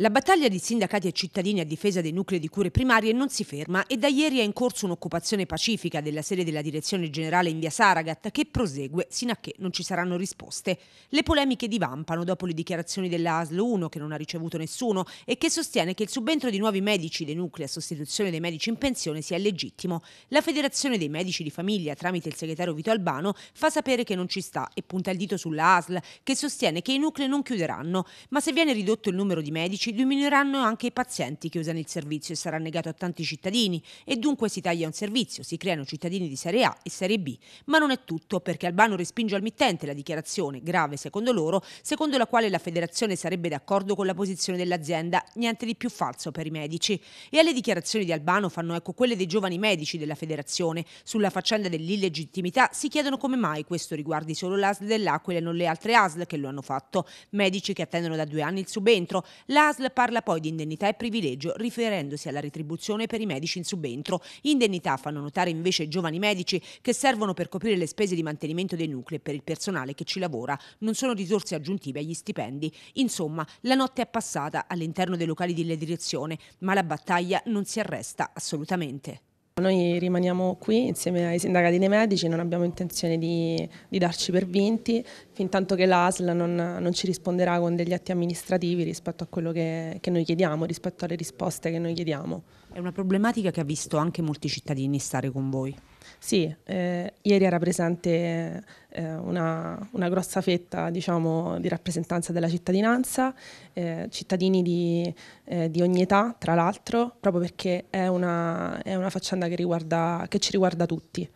La battaglia di sindacati e cittadini a difesa dei nuclei di cure primarie non si ferma e da ieri è in corso un'occupazione pacifica della sede della direzione generale in via Saragat che prosegue sino a che non ci saranno risposte. Le polemiche divampano dopo le dichiarazioni della ASL 1 che non ha ricevuto nessuno e che sostiene che il subentro di nuovi medici dei nuclei a sostituzione dei medici in pensione sia illegittimo. La Federazione dei Medici di Famiglia tramite il segretario Vito Albano fa sapere che non ci sta e punta il dito sulla ASL che sostiene che i nuclei non chiuderanno, ma se viene ridotto il numero di medici farmaci diminuiranno anche i pazienti che usano il servizio e sarà negato a tanti cittadini e dunque si taglia un servizio, si creano cittadini di serie A e serie B. Ma non è tutto perché Albano respinge al mittente la dichiarazione, grave secondo loro, secondo la quale la federazione sarebbe d'accordo con la posizione dell'azienda, niente di più falso per i medici. E alle dichiarazioni di Albano fanno ecco quelle dei giovani medici della federazione. Sulla faccenda dell'illegittimità si chiedono come mai questo riguardi solo l'ASL dell'Aquila e non le altre ASL che lo hanno fatto. Medici che attendono da due anni il subentro, l'ASL ASL parla poi di indennità e privilegio, riferendosi alla retribuzione per i medici in subentro. Indennità fanno notare invece giovani medici che servono per coprire le spese di mantenimento dei nuclei per il personale che ci lavora. Non sono risorse aggiuntive agli stipendi. Insomma, la notte è passata all'interno dei locali della direzione, ma la battaglia non si arresta assolutamente. Noi rimaniamo qui insieme ai sindacati dei medici, non abbiamo intenzione di, di darci per vinti, fin tanto che l'ASL non, non, ci risponderà con degli atti amministrativi rispetto a quello che, che noi chiediamo, rispetto alle risposte che noi chiediamo. È una problematica che ha visto anche molti cittadini stare con voi. Sì, eh, ieri era presente eh, una, una, grossa fetta diciamo, di rappresentanza della cittadinanza, eh, cittadini di, eh, di, ogni età, tra l'altro, proprio perché è una, è una faccenda che, riguarda, che ci riguarda tutti.